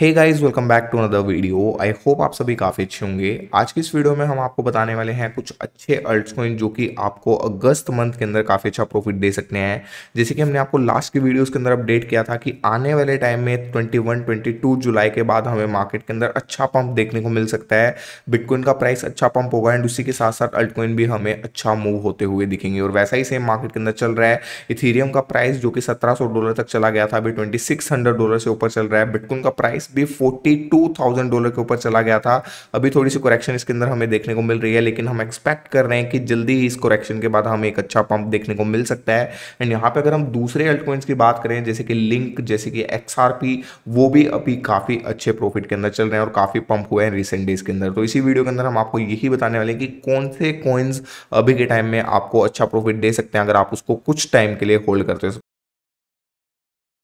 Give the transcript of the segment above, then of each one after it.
hey guys welcome back to another video I hope आप सभी काफ़ी अच्छे होंगे आज की इस वीडियो में हम आपको बताने वाले हैं कुछ अच्छे अर्ट्स कोइन जो कि आपको अगस्त मंथ के अंदर काफ़ी अच्छा प्रॉफिट दे सकते हैं जैसे कि हमने आपको लास्ट की वीडियोस के अंदर अपडेट किया था कि आने वाले टाइम में 21 22 जुलाई के बाद हमें मार्केट के अंदर अच्छा पंप देखने को मिल सकता है बिटकॉइन का प्राइस अच्छा पंप होगा एंड उसी के साथ साथ अल्टकॉइन भी हमें अच्छा मूव होते हुए दिखेंगे और वैसा ही सेम मार्केट के अंदर चल रहा है इथीरियम का प्राइस जो कि सत्रह डॉलर तक चला गया था अभी ट्वेंटी डॉलर से ऊपर चल रहा है बिटकॉइन का प्राइस भी फोर्टी टू थाउजेंड डॉलर के ऊपर चला गया था अभी थोड़ी सी करेक्शन इसके अंदर हमें देखने को मिल रही है लेकिन हम एक्सपेक्ट कर रहे हैं कि जल्दी ही इस करेक्शन के बाद हमें एक अच्छा पंप देखने को मिल सकता है एंड यहाँ पे अगर हम दूसरे अल्टकॉइंस की बात करें जैसे कि लिंक जैसे कि एक्स वो भी अभी काफ़ी अच्छे प्रॉफिट के अंदर चल रहे हैं और काफ़ी पंप हुए हैं रिसेंट डेज के अंदर तो इसी वीडियो के अंदर हम आपको यही बताने वाले हैं कि कौन से कॉइन्स अभी के टाइम में आपको अच्छा प्रॉफिट दे सकते हैं अगर आप उसको कुछ टाइम के लिए होल्ड करते हो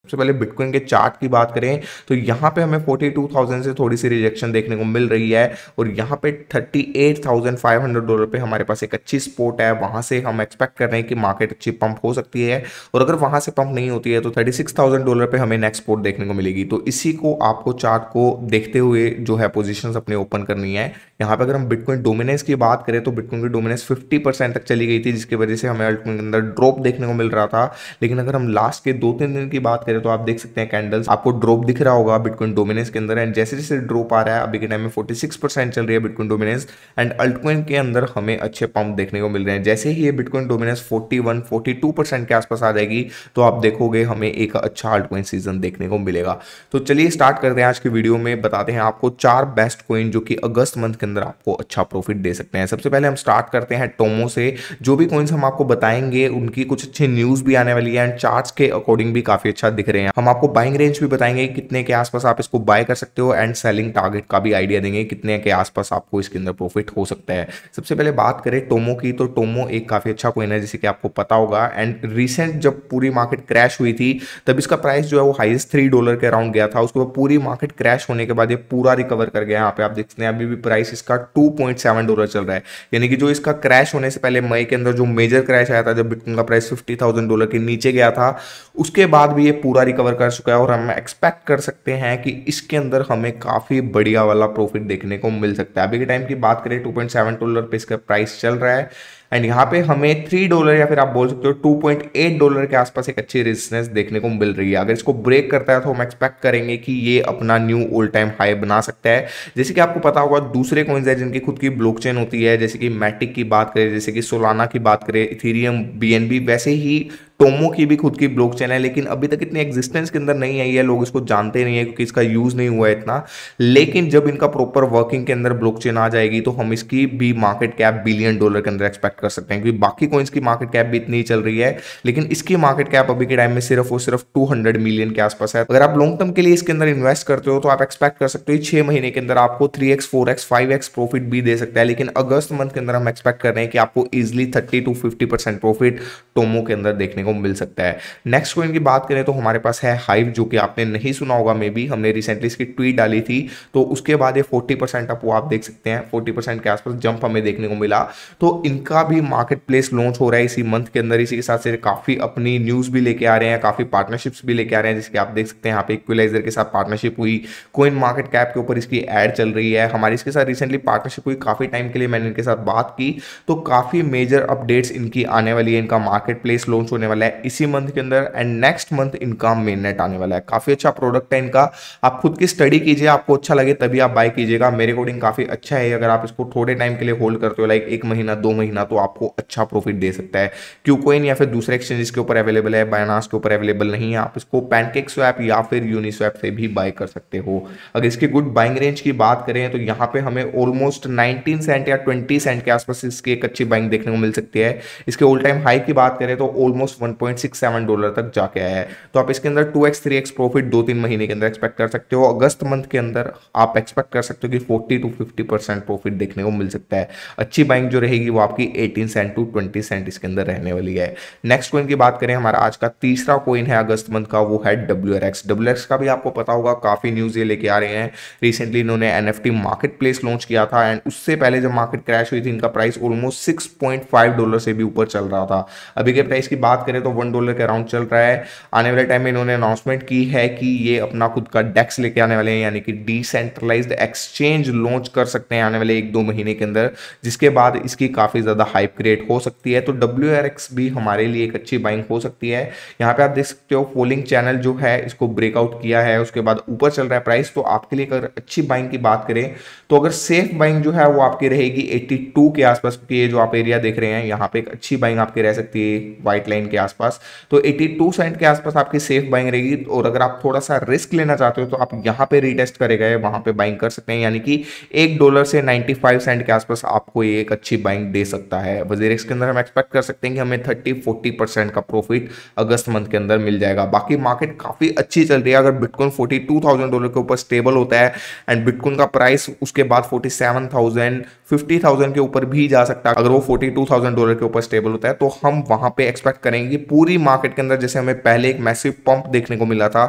सबसे पहले बिटकॉइन के चार्ट की बात करें तो यहाँ पे हमें 42,000 से थोड़ी सी रिजेक्शन देखने को मिल रही है और यहाँ पे 38,500 डॉलर पे हमारे पास एक अच्छी स्पोर्ट है वहां से हम एक्सपेक्ट कर रहे हैं कि मार्केट अच्छी पंप हो सकती है और अगर वहां से पंप नहीं होती है तो 36,000 डॉलर पे हमें नेक्स्ट स्पोर्ट देखने को मिलेगी तो इसी को आपको चार्ट को देखते हुए जो है पोजिशन अपने ओपन करनी है यहाँ पे अगर हम बिटकॉइन डोमिनेंस की बात करें तो बिटकॉइन की डोमिनेंस फिफ्टी तक चली गई थी जिसकी वजह से हमें अल्टकॉइन के अंदर ड्रॉप देखने को मिल रहा था लेकिन अगर हम लास्ट के दो तीन दिन की बात करें करें तो आप देख सकते हैं कैंडल्स आपको ड्रॉप दिख रहा होगा बिटकॉइन डोमिनेंस के अंदर एंड जैसे जैसे ड्रॉप आ रहा है अभी के टाइम में फोर्टी चल रही है बिटकॉइन डोमिनेंस एंड अल्टकॉइन के अंदर हमें अच्छे पंप देखने को मिल रहे हैं जैसे ही ये बिटकॉइन डोमिनेंस फोर्टी वन के आसपास आ जाएगी तो आप देखोगे हमें एक अच्छा अल्टकॉइन सीजन देखने को मिलेगा तो चलिए स्टार्ट करते हैं आज की वीडियो में बताते हैं आपको चार बेस्ट कॉइन जो कि अगस्त मंथ के अंदर आपको अच्छा प्रॉफिट दे सकते हैं सबसे पहले हम स्टार्ट करते हैं टोमो से जो भी कॉइन्स हम आपको बताएंगे उनकी कुछ अच्छी न्यूज़ भी आने वाली है एंड चार्ट्स के अकॉर्डिंग भी काफ़ी अच्छा दिख रहे हैं हम आपको बाइंग रेंज भी बताएंगे कितने के आसपास आप इसको बाय कर सकते हो एंड सेलिंग टारगेट का भी आइडिया देंगे कितने के आसपास आपको इसके अंदर प्रॉफिट हो सकता है सबसे पहले बात करें टोमो की तो टोमो एक काफ़ी अच्छा कोइन है जैसे कि आपको पता होगा एंड रिसेंट जब पूरी मार्केट क्रैश हुई थी तब इसका प्राइस जो है वो हाइस्ट थ्री डॉलर के अराउंड गया था उसके बाद पूरी मार्केट क्रैश होने के बाद ये पूरा रिकवर कर गया यहाँ पे आप देख सकते हैं अभी भी प्राइस इसका टू डॉलर चल रहा है यानी कि जो इसका क्रैश होने से पहले मई के अंदर जो मेजर क्रैश आया था जब बिटकॉइन का प्राइस फिफ्टी डॉलर के नीचे गया था उसके बाद भी ये पूरा पूरा रिकवर कर चुका है और हम एक्सपेक्ट कर सकते हैं कि इसके अंदर हमें काफ़ी बढ़िया वाला प्रॉफिट देखने को मिल सकता है अभी के टाइम की बात करें टू पॉइंट सेवन डॉलर पे इसका प्राइस चल रहा है एंड यहाँ पे हमें थ्री डॉलर या फिर आप बोल सकते हो टू पॉइंट एट डॉलर के आसपास एक अच्छी रेजिस्टेंस देखने को मिल रही है अगर इसको ब्रेक करता है तो हम एक्सपेक्ट करेंगे कि ये अपना न्यू ओल्ड टाइम हाई बना सकता है जैसे कि आपको पता होगा दूसरे कॉइन्स है जिनकी खुद की ब्लॉक होती है जैसे कि मैटिक की बात करें जैसे कि सोलाना की बात करें इथीरियम बी वैसे ही टोमो की भी खुद की ब्लॉक चेन है लेकिन अभी तक इतनी एग्जिस्टेंस के अंदर नहीं आई है लोग इसको जानते नहीं है क्योंकि इसका यूज़ नहीं हुआ है इतना लेकिन जब इनका प्रॉपर वर्किंग के अंदर ब्लॉक चेन आ जाएगी तो हम इसकी भी मार्केट कैप बिलियन डॉलर के अंदर एक्सपेक्ट कर सकते हैं क्योंकि बाकी कोइंस की मार्केट कैप भी इतनी चल रही है लेकिन इसकी मार्केट कैप अभी के टाइम में सिर्फ और सिर्फ टू मिलियन के आसपास है अगर आप लॉन्ग टर्म के लिए इसके अंदर इन्वेस्ट करते हो तो आप एक्सपेक्ट कर सकते हो छह महीने के अंदर आपको three x four x five x profit भी दे सकता है लेकिन अगस्त मंथ के अंदर हम एक्सपेक्ट कर रहे हैं कि आपको easily thirty to fifty percent profit टोमो के अंदर देखने को मिल सकता है नेक्स्ट कोइन की बात करें तो हमारे पास है हाइव जो कि आपने नहीं सुना होगा मे बी हमने रिसेंटली इसकी ट्वीट डाली थी तो उसके बाद ये फोर्टी परसेंट आप वो आप देख सकते हैं फोर्टी परसेंट के आसपास जंप हमें देखने को मिला तो इनका भी मार्केट प्लेस लॉन्च हो रहा है इसी मंथ के अंदर इसी के साथ से काफ़ी अपनी न्यूज़ भी लेके आ रहे हैं काफ़ी पार्टनरशिप्स भी लेके आ रहे हैं जिसके आप देख सकते हैं यहाँ पे इक्वलाइजर के साथ पार्टनरशिप हुई कोइन मार्केट कैप के ऊपर इसकी एड चल रही है हमारी इसके साथ रिसेंटली पार्टनरशिप हुई काफ़ी टाइम के लिए मैंने इनके साथ बात की तो काफ़ी मेजर अपडेट्स इनकी आने वाली है इनका मार्केट प्लेस लॉन्च होने वाला वाला है इसी मंथ के अंदर एंड नेक्स्ट मंथ इनका मेन नेट आने वाला है काफ़ी अच्छा प्रोडक्ट है इनका आप खुद की स्टडी कीजिए आपको अच्छा लगे तभी आप बाय कीजिएगा मेरे अकॉर्डिंग काफ़ी अच्छा है अगर आप इसको थोड़े टाइम के लिए होल्ड करते हो लाइक एक महीना दो महीना तो आपको अच्छा प्रॉफिट दे सकता है क्यूकोइन या फिर दूसरे एक्सचेंजेस के ऊपर अवेलेबल है बायनास के ऊपर अवेलेबल नहीं है आप इसको पैनकेक स्वैप या फिर यूनिस्वैप से भी बाय कर सकते हो अगर इसकी गुड बाइंग रेंज की बात करें तो यहाँ पे हमें ऑलमोस्ट नाइनटीन सेंट या ट्वेंटी सेंट के आसपास इसकी एक अच्छी बाइंग देखने को मिल सकती है इसके ऑल टाइम हाई की बात करें तो ऑलमोस्ट 1.67 डॉलर तक जाके आया है तो आप इसके अंदर two x three x profit दो तीन महीने के अंदर एक्सपेक्ट कर सकते हो अगस्त मंथ के अंदर आप एक्सपेक्ट कर सकते हो कि forty to fifty percent profit देखने को मिल सकता है अच्छी बाइंग जो रहेगी वो आपकी eighteen cent to twenty cent इसके अंदर रहने वाली है नेक्स्ट कोइन की बात करें हमारा आज का तीसरा कोइन है अगस्त मंथ का वो है डब्ल्यू डब्ल्यू का भी आपको पता होगा काफ़ी न्यूज़ ये लेके आ रहे हैं रिसेंटली इन्होंने एन मार्केट प्लेस लॉन्च किया था एंड उससे पहले जब मार्केट क्रैश हुई थी इनका प्राइस ऑलमोस्ट सिक्स डॉलर से भी ऊपर चल रहा था अभी के प्राइस की बात करें करें तो वन डॉलर के अराउंड चल रहा है आने वाले टाइम में इन्होंने अनाउंसमेंट की है कि ये अपना खुद का डेक्स लेके आने वाले हैं यानी कि डिसेंट्रलाइज एक्सचेंज लॉन्च कर सकते हैं आने वाले एक दो महीने के अंदर जिसके बाद इसकी काफ़ी ज़्यादा हाइप क्रिएट हो सकती है तो डब्ल्यू भी हमारे लिए एक अच्छी बाइंग हो सकती है यहाँ पे आप देख सकते हो फोलिंग चैनल जो है इसको ब्रेकआउट किया है उसके बाद ऊपर चल रहा है प्राइस तो आपके लिए अगर अच्छी बाइंग की बात करें तो अगर सेफ बाइंग जो है वो आपकी रहेगी 82 के आसपास ये जो आप एरिया देख रहे हैं यहाँ पे एक अच्छी बाइंग आपकी रह सकती है व्हाइट लाइन के आसपास तो 82 सेंट के आसपास आपकी सेफ बाइंग रहेगी और अगर आप थोड़ा सा रिस्क लेना चाहते हो तो आप यहां पे रीटेस्ट करे गए वहां पे बाइंग कर सकते हैं यानी कि एक डॉलर से 95 सेंट के आसपास आपको ये एक अच्छी बाइंग दे सकता है वजीर के अंदर हम एक्सपेक्ट कर सकते हैं कि हमें थर्टी फोर्टी का प्रॉफिट अगस्त मंथ के अंदर मिल जाएगा बाकी मार्केट काफ़ी अच्छी चल रही है अगर बिटकॉन फोर्टी डॉलर के ऊपर स्टेबल होता है एंड बिटकॉन का प्राइस उसके बाद फोर्टी फिफ्टी थाउजेंड के ऊपर भी जा सकता है अगर वो फोर्टी टू थाउजेंड डॉलर के ऊपर स्टेबल होता है तो हम वहां पे एक्सपेक्ट करेंगे कि पूरी मार्केट के अंदर जैसे हमें पहले एक मैसिव पंप देखने को मिला था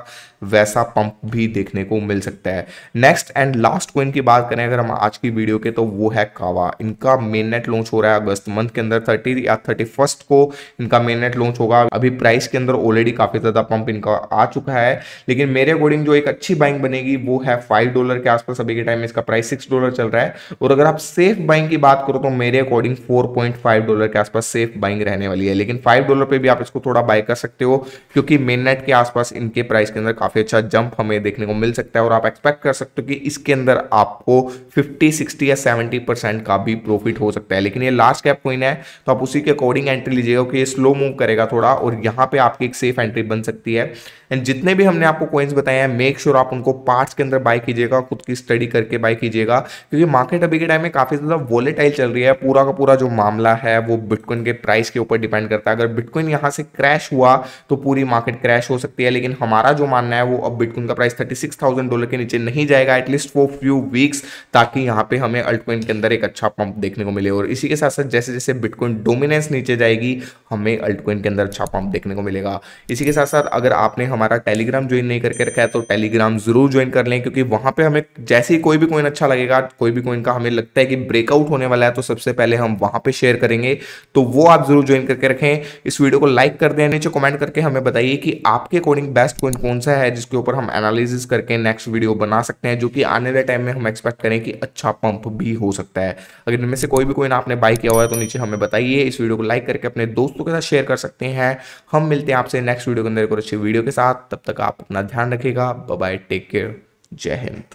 वैसा पंप भी देखने को मिल सकता है नेक्स्ट एंड लास्ट क्वेंट की बात करें अगर हम आज की वीडियो के तो वो है कावा इनका मेन नेट लॉन्च हो रहा है अगस्त मंथ के अंदर थर्टी या थर्टी फर्स्ट को इनका मेन नेट लॉन्च होगा अभी प्राइस के अंदर ऑलरेडी काफी ज्यादा पंप इनका आ चुका है लेकिन मेरे अकॉर्डिंग जो एक अच्छी बाइंग बनेगी वो है फाइव डॉलर के आसपास अभी के टाइम में इसका प्राइस सिक्स डॉलर चल रहा है और अगर आप से सेफ बाइंग की बात करो तो मेरे अकॉर्डिंग 4.5 डॉलर के आसपास सेफ बाइंग रहने वाली है लेकिन 5 डॉलर पे भी आप इसको थोड़ा बाय कर सकते हो क्योंकि मेननेट के आसपास इनके प्राइस के अंदर काफ़ी अच्छा जंप हमें देखने को मिल सकता है और आप एक्सपेक्ट कर सकते हो कि इसके अंदर आपको फिफ्टी सिक्सटी या सेवेंटी का भी प्रॉफिट हो सकता है लेकिन ये लास्ट कैप कोइन है तो आप उसी के अकॉर्डिंग एंट्री लीजिएगा कि ये स्लो मूव करेगा थोड़ा और यहाँ पे आपकी एक सेफ एंट्री बन सकती है एंड जितने भी हमने आपको कॉइन्स बताए हैं मेक श्योर आप उनको पार्ट्स के अंदर बाय कीजिएगा खुद की स्टडी करके बाय कीजिएगा क्योंकि मार्केट अभी के टाइम में काफ़ी ज़्यादा वॉलेटाइल चल रही है पूरा का पूरा जो मामला है वो बिटकॉइन के प्राइस के ऊपर डिपेंड करता है अगर बिटकॉइन यहाँ से क्रैश हुआ तो पूरी मार्केट क्रैश हो सकती है लेकिन हमारा जो मानना है वो अब बिटकॉइन का price thirty six thousand dollar के नीचे नहीं जाएगा एटलीस्ट फॉर फ्यू वीक्स ताकि यहाँ पे हमें अल्टकॉइन के अंदर एक अच्छा पंप देखने को मिले और इसी के साथ साथ जैसे जैसे बिटकॉइन डोमिनेंस नीचे जाएगी हमें अल्टकॉइन के अंदर अच्छा पंप देखने को मिलेगा इसी के साथ साथ अगर आपने हमारा टेलीग्राम ज्वाइन नहीं करके रखा है तो टेलीग्राम जरूर ज्वाइन कर लें क्योंकि वहां पे हमें जैसे ही कोई भी कॉइन अच्छा लगेगा कोई भी कॉइन का हमें लगता है कि ब्रेकआउट होने वाला है तो सबसे पहले हम वहां पे शेयर करेंगे तो वो आप जरूर ज्वाइन करके रखें इस वीडियो को लाइक कर दें नीचे कॉमेंट करके हमें बताइए कि आपके अकॉर्डिंग बेस्ट कॉइन कौन सा है जिसके ऊपर हम एनालिसिस करके नेक्स्ट वीडियो बना सकते हैं जो कि आने वाले टाइम में हम एक्सपेक्ट करें कि अच्छा पंप भी हो सकता है अगर इनमें से कोई भी कॉइन आपने बाय किया हुआ है तो नीचे हमें बताइए इस वीडियो को लाइक करके अपने दोस्तों के साथ शेयर कर सकते हैं हम मिलते हैं आपसे नेक्स्ट वीडियो के अंदर एक और अच्छी वीडियो के साथ साथ तब तक आप अपना ध्यान रखिएगा बाय टेक केयर जय हिंद